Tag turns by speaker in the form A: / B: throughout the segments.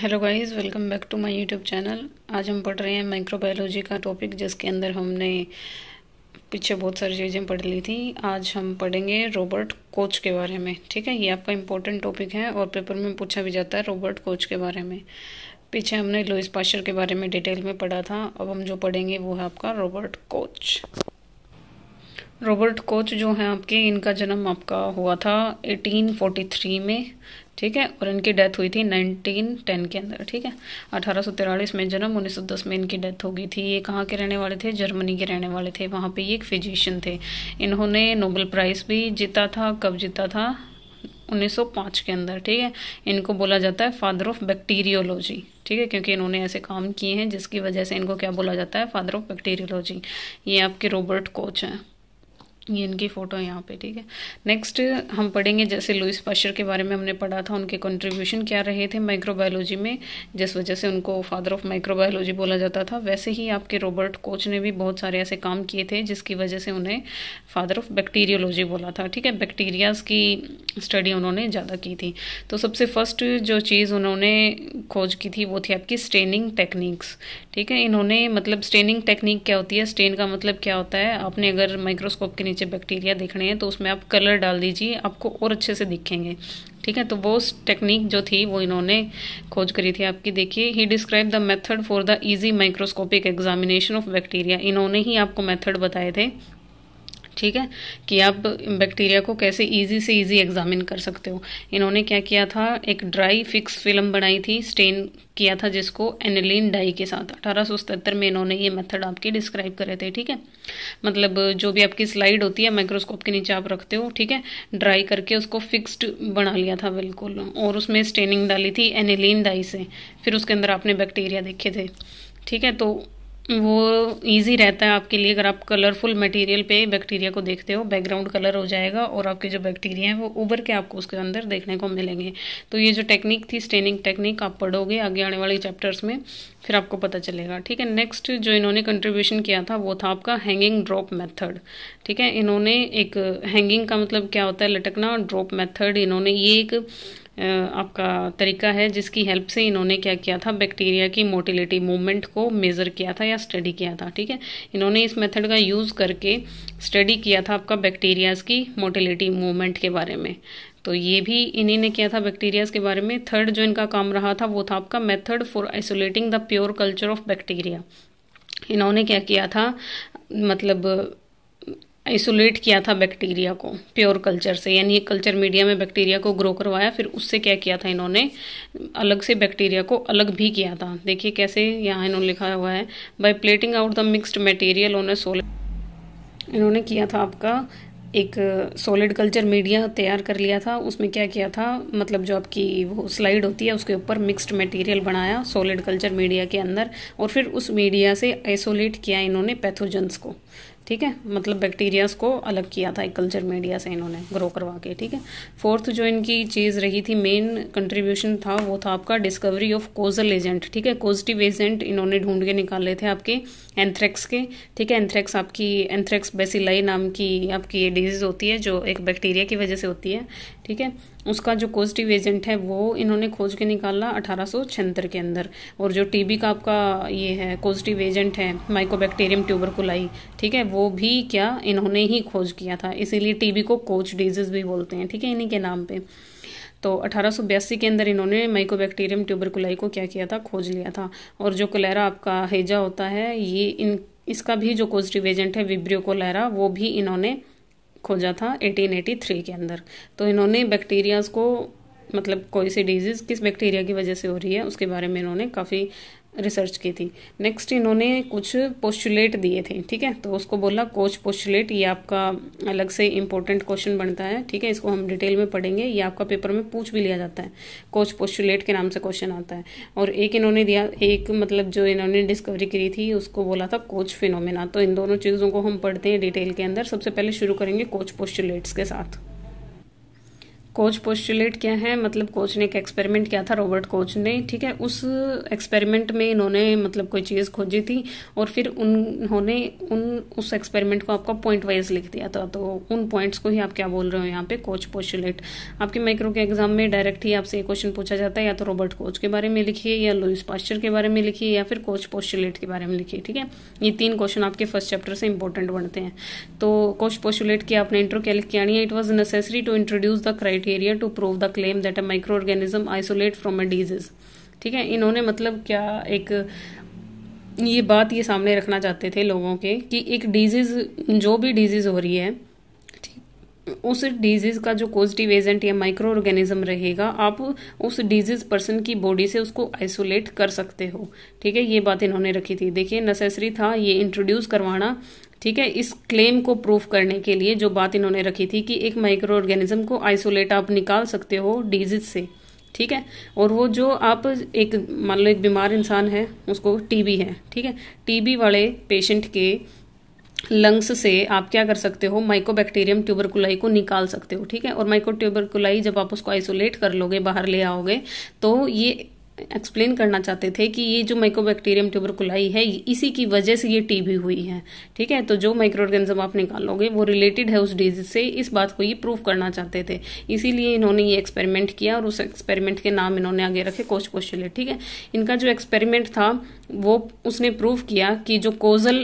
A: hello guys welcome back to my YouTube channel आज हम पढ़ रहे हैं माइक्रोबायोलॉजी का टॉपिक जिसके अंदर हमने पीछे बहुत सारी चीज़ें पढ़ ली थी आज हम पढ़ेंगे रॉबर्ट कोच के बारे में ठीक है ये आपका इम्पोर्टेंट टॉपिक है और पेपर में पूछा भी जाता है रॉबर्ट कोच के बारे में पीछे हमने लुइस पाशर के बारे में डिटेल में पढ़ा था अब हम जो पढ़ेंगे वो है आपका रॉबर्ट कोच रॉबर्ट कोच जो हैं आपके इनका जन्म आपका हुआ था 1843 में ठीक है और इनकी डेथ हुई थी 1910 के अंदर ठीक है अठारह में जन्म 1910 में इनकी डेथ हो गई थी ये कहाँ के रहने वाले थे जर्मनी के रहने वाले थे वहाँ पे ये एक फिजिशियन थे इन्होंने नोबेल प्राइज़ भी जीता था कब जीता था 1905 के अंदर ठीक है इनको बोला जाता है फादर ऑफ बैक्टीरियोलॉजी ठीक है क्योंकि इन्होंने ऐसे काम किए हैं जिसकी वजह से इनको क्या बोला जाता है फादर ऑफ बैक्टीरियोलॉजी ये आपके रॉबर्ट कोच हैं ये इनकी फ़ोटो है यहाँ पे ठीक है नेक्स्ट हम पढ़ेंगे जैसे लुइस पाशर के बारे में हमने पढ़ा था उनके कंट्रीब्यूशन क्या रहे थे माइक्रोबायोलॉजी में जिस वजह से उनको फादर ऑफ माइक्रोबायोलॉजी बोला जाता था वैसे ही आपके रॉबर्ट कोच ने भी बहुत सारे ऐसे काम किए थे जिसकी वजह से उन्हें फादर ऑफ बैक्टीरियोलॉजी बोला था ठीक है बैक्टीरियाज की स्टडी उन्होंने ज़्यादा की थी तो सबसे फर्स्ट जो चीज़ उन्होंने खोज की थी वो थी आपकी स्टेनिंग टेक्निक्स ठीक है इन्होंने मतलब स्टेनिंग टेक्निक क्या होती है स्टेन का मतलब क्या होता है आपने अगर माइक्रोस्कोप के नीचे बैक्टीरिया दिख रहे हैं तो उसमें आप कलर डाल दीजिए आपको और अच्छे से दिखेंगे ठीक है तो वो टेक्निक जो थी वो इन्होंने खोज करी थी आपकी देखिए he describe the method for the easy microscopic examination of bacteria इन्होंने ही आपको मेथड बताए थे ठीक है कि आप बैक्टीरिया को कैसे इजी से इजी एग्जामिन कर सकते हो इन्होंने क्या किया था एक ड्राई फिक्स फिल्म बनाई थी स्टेन किया था जिसको एनिलीन डाई के साथ अठारह में इन्होंने ये मेथड आपके डिस्क्राइब करे थे ठीक है मतलब जो भी आपकी स्लाइड होती है माइक्रोस्कोप के नीचे आप रखते हो ठीक है ड्राई करके उसको फिक्स्ड बना लिया था बिल्कुल और उसमें स्टेनिंग डाली थी एनिलीन डाई से फिर उसके अंदर आपने बैक्टीरिया देखे थे ठीक है तो वो इजी रहता है आपके लिए अगर आप कलरफुल मटेरियल पे बैक्टीरिया को देखते हो बैकग्राउंड कलर हो जाएगा और आपके जो बैक्टीरिया हैं वो उभर के आपको उसके अंदर देखने को मिलेंगे तो ये जो टेक्निक थी स्टेनिंग टेक्निक आप पढ़ोगे आगे आने वाले चैप्टर्स में फिर आपको पता चलेगा ठीक है नेक्स्ट जो इन्होंने कंट्रीब्यूशन किया था वो था आपका हैंगिंग ड्रॉप मैथड ठीक है इन्होंने एक हैंगिंग का मतलब क्या होता है लटकना ड्रॉप मैथड इन्होंने ये एक आपका तरीका है जिसकी हेल्प से इन्होंने क्या किया था बैक्टीरिया की मोटिलिटी मूवमेंट को मेज़र किया था या स्टडी किया था ठीक है इन्होंने इस मेथड का यूज़ करके स्टडी किया था आपका बैक्टीरियाज़ की मोटिलिटी मूवमेंट के बारे में तो ये भी इन्हीं ने किया था बैक्टीरियाज के बारे में थर्ड जो इनका काम रहा था वो था आपका method for isolating the pure culture of bacteria इन्होंने क्या किया था मतलब आइसोलेट किया था बैक्टीरिया को प्योर कल्चर से यानी कल्चर मीडिया में बैक्टीरिया को ग्रो करवाया फिर उससे क्या किया था इन्होंने अलग से बैक्टीरिया को अलग भी किया था देखिए कैसे यहाँ इन्होंने लिखा हुआ है by plating out the mixed material on a solid इन्होंने किया था आपका एक सॉलिड कल्चर मीडिया तैयार कर लिया था उसमें क्या किया था मतलब जो आपकी वो स्लाइड होती है उसके ऊपर मिक्स्ड मटेरियल बनाया सॉलिड कल्चर मीडिया के अंदर और फिर उस मीडिया से आइसोलेट किया इन्होंने पैथोजेंस को ठीक है मतलब बैक्टीरियाज को अलग किया था एक कल्चर मीडिया से इन्होंने ग्रो करवा के ठीक है फोर्थ जो इनकी चीज़ रही थी मेन कंट्रीब्यूशन था वो था आपका डिस्कवरी ऑफ कोजल एजेंट ठीक है कोजिटिव एजेंट इन्होंने ढूंढ के निकाले थे आपके एंथ्रेक्स के ठीक है एंथ्रेक्स आपकी एंथ्रेक्स बेसिलाई नाम की आपकी ये डिजीज़ होती है जो एक बैक्टीरिया की वजह से होती है ठीक है उसका जो कोजिटिव एजेंट है वो इन्होंने खोज के निकाला अठारह के अंदर और जो टीबी का आपका ये है कोजिटिव एजेंट है माइकोबैक्टीरियम ट्यूबर ठीक है वो भी क्या इन्होंने ही खोज किया था इसीलिए टीबी को कोच डिजीज भी बोलते हैं ठीक है इन्हीं के नाम पे तो अठारह के अंदर इन्होंने माइकोबैक्टीरियम ट्यूबरकुलाई को क्या किया था खोज लिया था और जो कलेरा आपका हेजा होता है ये इन इसका भी जो पॉजिटिव एजेंट है विब्रियो कोलेरा वो भी इन्होंने खोजा था 1883 के अंदर तो इन्होंने बैक्टीरियाज को मतलब कोई सी डिजीज़ किस बैक्टीरिया की वजह से हो रही है उसके बारे में इन्होंने काफ़ी रिसर्च की थी नेक्स्ट इन्होंने कुछ पोस्टुलेट दिए थे ठीक है तो उसको बोला कोच पोस्टुलेट ये आपका अलग से इंपॉर्टेंट क्वेश्चन बनता है ठीक है इसको हम डिटेल में पढ़ेंगे ये आपका पेपर में पूछ भी लिया जाता है कोच पोस्टुलेट के नाम से क्वेश्चन आता है और एक इन्होंने दिया एक मतलब जो इन्होंने डिस्कवरी करी थी उसको बोला था कोच फिनोमिना तो इन दोनों चीज़ों को हम पढ़ते हैं डिटेल के अंदर सबसे पहले शुरू करेंगे कोच पोस्टुलेट्स के साथ कोच पोस्टुलेट क्या है मतलब कोच ने एक एक्सपेरिमेंट किया था रॉबर्ट कोच ने ठीक है उस एक्सपेरिमेंट में इन्होंने मतलब कोई चीज़ खोजी थी और फिर उन्होंने उन उस एक्सपेरिमेंट को आपका पॉइंट वाइज लिख दिया था तो उन पॉइंट्स को ही आप क्या बोल रहे हो यहाँ पे कोच पोस्टुलेट आपके माइक्रो के एग्जाम में डायरेक्ट ही आपसे क्वेश्चन पूछा जाता है या तो रॉबर्ट कोच के बारे में लिखिए या लुइस पास्चर के बारे में लिखिए या फिर कोच पोस्टुलेट के बारे में लिखिए ठीक है ये तीन क्वेश्चन आपके फर्स्ट चैप्टर से इंपॉर्टेंट बनते हैं तो कोच पोस्टुलेट की आपने इंट्रो क्या लिख के आनी है it was necessary to introduce the criteria criteria to prove the claim that a microorganism isolate from a disease ठीक है इन्होंने मतलब क्या एक ये बात ये सामने रखना चाहते थे लोगों के कि एक डिजीज जो भी डिजीज हो रही है उस डिजीज़ का जो पॉजिटिव एजेंट या माइक्रो ऑर्गेनिज्म रहेगा आप उस डिजीज पर्सन की बॉडी से उसको आइसोलेट कर सकते हो ठीक है ये बात इन्होंने रखी थी देखिए नेसेसरी था ये इंट्रोड्यूस करवाना ठीक है इस क्लेम को प्रूफ करने के लिए जो बात इन्होंने रखी थी कि एक माइक्रो ऑर्गेनिज्म को आइसोलेट आप निकाल सकते हो डिजीज से ठीक है और वो जो आप एक मान लो एक बीमार इंसान है उसको टीबी है ठीक है टीबी वाले पेशेंट के लंग्स से आप क्या कर सकते हो माइकोबैक्टीरियम ट्यूबरकुलाई को निकाल सकते हो ठीक है और माइको ट्यूबरकुलाई जब आप उसको आइसोलेट कर लोगे बाहर ले आओगे तो ये एक्सप्लेन करना चाहते थे कि ये जो माइकोबैक्टीरियम ट्यूबरकुलाई है इसी की वजह से ये टीबी हुई है ठीक है तो जो माइक्रो ऑर्गेनिज्म आप निकालोगे वो रिलेटेड है उस डिजीज से इस बात को ये प्रूव करना चाहते थे इसीलिए इन्होंने ये एक्सपेरिमेंट किया और उस एक्सपेरिमेंट के नाम इन्होंने आगे रखे कोच पोस्टुलेट ठीक है इनका जो एक्सपेरिमेंट था वो उसने प्रूव किया कि जो कोजल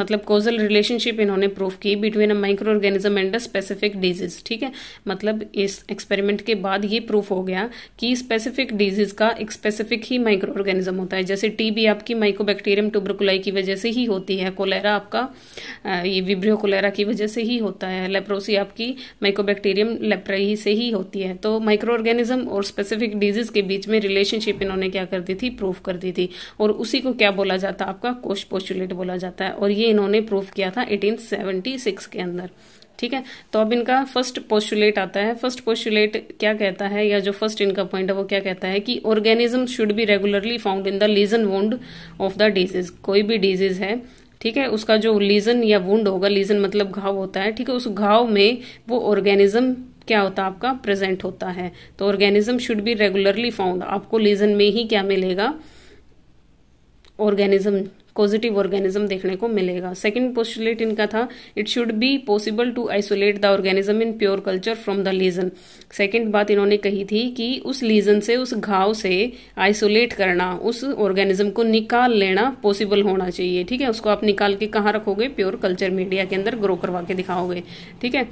A: मतलब कोजल रिलेशनशिप इन्होंने प्रूव की between a microorganism and a specific disease ठीक है मतलब इस एक्सपेरिमेंट के बाद ये प्रूफ हो गया कि स्पेसिफिक डिजीज का एक स्पेसिफिक ही माइक्रो ऑर्गेनिज्म होता है जैसे टीबी आपकी माइकोबैक्टीरियम ट्यूबरकुलाई की वजह से ही होती है कोलेरा आपका ये विब्रियो कोलेरा की वजह से ही होता है लेप्रोसी आपकी माइकोबैक्टीरियम लेप्राई से ही होती है तो माइक्रो ऑर्गेनिज्म और स्पेसिफिक डिजीज के बीच में रिलेशनशिप इन्होंने क्या कर दी थी प्रूफ कर दी थी और उसी को क्या बोला जाता है आपका कोश पोस्टुलेट बोला जाता है और ये इन्होंने प्रूफ किया था 1876 के अंदर ठीक है तो अब इनका फर्स्ट पोस्टुलेट आता है फर्स्ट पोस्टुलेट क्या कहता है या जो फर्स्ट इनका पॉइंट है वो क्या कहता है कि organic mechanism should be regularly found in the lesion wound of the disease कोई भी डिजीज है ठीक है उसका जो लीजन या वुंड होगा लीजन मतलब घाव होता है ठीक है उस घाव में वो ऑर्गेनिज्म क्या होता है आपका प्रेजेंट होता है तो organism should be regularly found आपको लीजन में ही क्या मिलेगा ऑर्गेनिज्म पॉजिटिव ऑर्गेनिज्म देखने को मिलेगा सेकंड पोस्टुलेट इनका था it should be possible to isolate the organism in pure culture from the lesion second बात इन्होंने कही थी कि उस लीजन से उस घाव से आइसोलेट करना उस ऑर्गेनिज्म को निकाल लेना पॉसिबल होना चाहिए ठीक है उसको आप निकाल के कहाँ रखोगे प्योर कल्चर मीडिया के अंदर ग्रो करवा के दिखाओगे ठीक है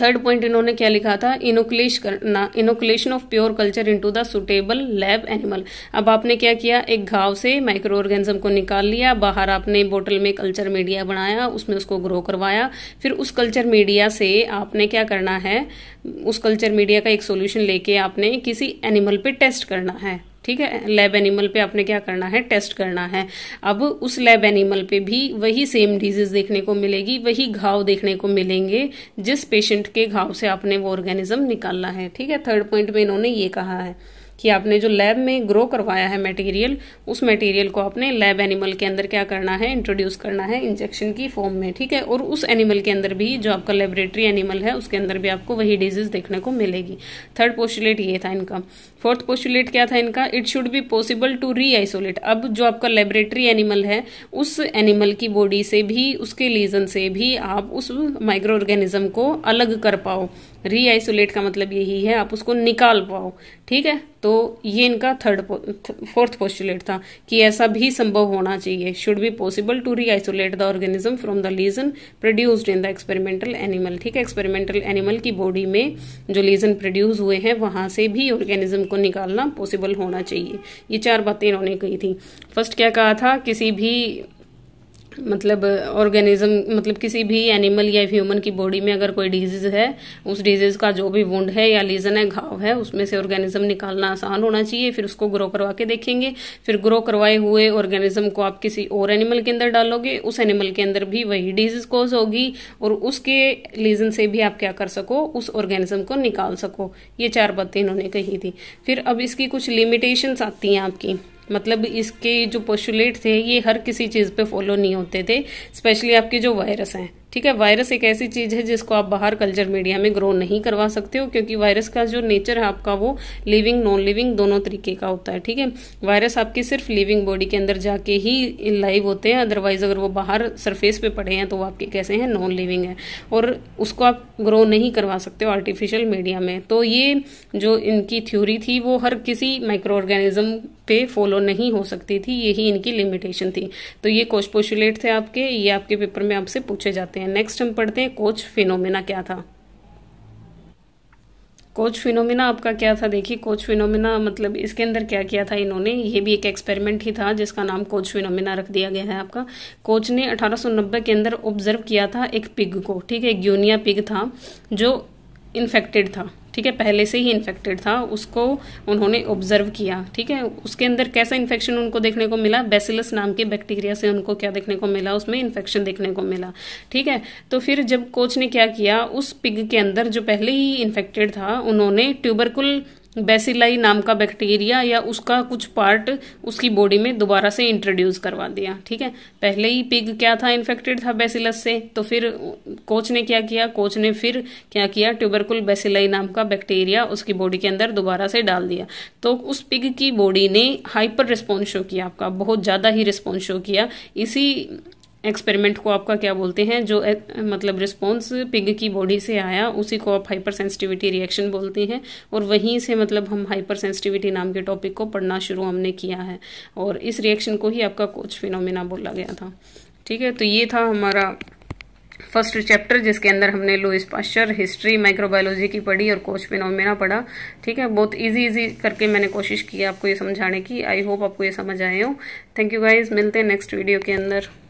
A: थर्ड पॉइंट इन्होंने क्या लिखा था इनोकुलेश करना inoculation of pure culture into the suitable lab animal अब आपने क्या किया एक घाव से माइक्रो ऑर्गेनिज्म को निकाल लिया बाहर आपने बोतल में कल्चर मीडिया बनाया उसमें उसको ग्रो करवाया फिर उस कल्चर मीडिया से आपने क्या करना है उस कल्चर मीडिया का एक सोल्यूशन लेके आपने किसी एनिमल पर टेस्ट करना है ठीक है लैब एनिमल पे आपने क्या करना है टेस्ट करना है अब उस लैब एनिमल पे भी वही सेम डिजीज देखने को मिलेगी वही घाव देखने को मिलेंगे जिस पेशेंट के घाव से आपने वो ऑर्गेनिज्म निकालना है ठीक है थर्ड पॉइंट में इन्होंने ये कहा है कि आपने जो लैब में ग्रो करवाया है मटेरियल उस मटेरियल को आपने लैब एनिमल के अंदर क्या करना है इंट्रोड्यूस करना है इंजेक्शन की फॉर्म में ठीक है और उस एनिमल के अंदर भी जो आपका लेबोरेटरी एनिमल है उसके अंदर भी आपको वही डिजीज देखने को मिलेगी थर्ड पोस्टुलेट ये था इनका फोर्थ पोस्टुलेट क्या था इनका it should be possible to re isolate अब जो आपका लेबोरेटरी एनिमल है उस एनिमल की बॉडी से भी उसके लीजन से भी आप उस माइक्रो ऑर्गेनिज्म को अलग कर पाओ री आइसोलेट का मतलब यही है आप उसको निकाल पाओ ठीक है तो ये इनका थर्ड फोर्थ पोस्टुलेट था कि ऐसा भी संभव होना चाहिए should be possible to re isolate the organism from the lesion produced in the experimental animal ठीक है एक्सपेरिमेंटल एनिमल की बॉडी में जो लीजन प्रोड्यूस हुए हैं वहां से भी ऑर्गेनिज्म को निकालना पॉसिबल होना चाहिए ये चार बातें इन्होंने कही थी फर्स्ट क्या कहा था किसी भी मतलब ऑर्गेनिज्म मतलब किसी भी एनिमल या ह्यूमन की बॉडी में अगर कोई डिजीज है उस डिजीज का जो भी वुंड है या लीजन है घाव है उसमें से ऑर्गेनिज्म निकालना आसान होना चाहिए फिर उसको ग्रो करवा के देखेंगे फिर ग्रो करवाए हुए ऑर्गेनिज्म को आप किसी और एनिमल के अंदर डालोगे उस एनिमल के अंदर भी वही डिजीज कॉज होगी और उसके लीजन से भी आप क्या कर सको उस ऑर्गेनिज्म को निकाल सको ये चार बातें इन्होंने कही थी फिर अब इसकी कुछ लिमिटेशंस आती हैं आपकी मतलब इसके जो पोस्टुलेट थे ये हर किसी चीज़ पे फॉलो नहीं होते थे स्पेशली आपके जो वायरस हैं ठीक है वायरस एक ऐसी चीज़ है जिसको आप बाहर कल्चर मीडिया में ग्रो नहीं करवा सकते हो क्योंकि वायरस का जो नेचर है आपका वो लिविंग नॉन लिविंग दोनों तरीके का होता है ठीक है वायरस आपकी सिर्फ लिविंग बॉडी के अंदर जाके ही लाइव होते हैं अदरवाइज अगर वो बाहर सरफेस पे पड़े हैं तो वो आपके कैसे हैं नॉन लिविंग है और उसको आप ग्रो नहीं करवा सकते हो आर्टिफिशियल मीडिया में तो ये जो इनकी थ्योरी थी वो हर किसी माइक्रो ऑर्गेनिज्म पे फॉलो नहीं हो सकती थी यही इनकी लिमिटेशन थी तो ये पोशुलेट थे आपके ये आपके पेपर में आपसे पूछे जाते हैं सकते हैं नेक्स्ट हम पढ़ते हैं कोच फिनोमिना क्या था कोच फिनोमिना आपका क्या था देखिए कोच फिनोमिना मतलब इसके अंदर क्या किया था इन्होंने ये भी एक एक्सपेरिमेंट ही था जिसका नाम कोच फिनोमिना रख दिया गया है आपका कोच ने 1890 के अंदर ऑब्जर्व किया था एक पिग को ठीक है यूनिया पिग था जो इन्फेक्टेड था ठीक है पहले से ही इन्फेक्टेड था उसको उन्होंने ऑब्जर्व किया ठीक है उसके अंदर कैसा इन्फेक्शन उनको देखने को मिला बेसिलस नाम के बैक्टीरिया से उनको क्या देखने को मिला उसमें इन्फेक्शन देखने को मिला ठीक है तो फिर जब कोच ने क्या किया उस पिग के अंदर जो पहले ही इन्फेक्टेड था उन्होंने ट्यूबरकुल बेसिलाई नाम का बैक्टीरिया या उसका कुछ पार्ट उसकी बॉडी में दोबारा से इंट्रोड्यूस करवा दिया ठीक है पहले ही पिग क्या था इन्फेक्टेड था बेसिलस से तो फिर कोच ने क्या किया कोच ने फिर क्या किया ट्यूबरकुल बेसिलाई नाम का बैक्टीरिया उसकी बॉडी के अंदर दोबारा से डाल दिया तो उस पिग की बॉडी ने हाइपर रिस्पॉन्स शो किया आपका बहुत ज़्यादा ही रिस्पॉन्स शो किया इसी एक्सपेरिमेंट को आपका क्या बोलते हैं जो ए, मतलब रिस्पॉन्स पिग की बॉडी से आया उसी को आप हाइपर सेंसिटिविटी रिएक्शन बोलते हैं और वहीं से मतलब हम हाइपर सेंसिटिविटी नाम के टॉपिक को पढ़ना शुरू हमने किया है और इस रिएक्शन को ही आपका कुछ फिनोमिना बोला गया था ठीक है तो ये था हमारा फर्स्ट चैप्टर जिसके अंदर हमने लुइस स्पाशर हिस्ट्री माइक्रोबायोलॉजी की पढ़ी और कोच फिनोमिना पढ़ा ठीक है बहुत इजी इजी करके मैंने कोशिश की आपको ये समझाने की आई होप आपको ये समझ आए हो थैंक यू गाइज मिलते हैं नेक्स्ट वीडियो के अंदर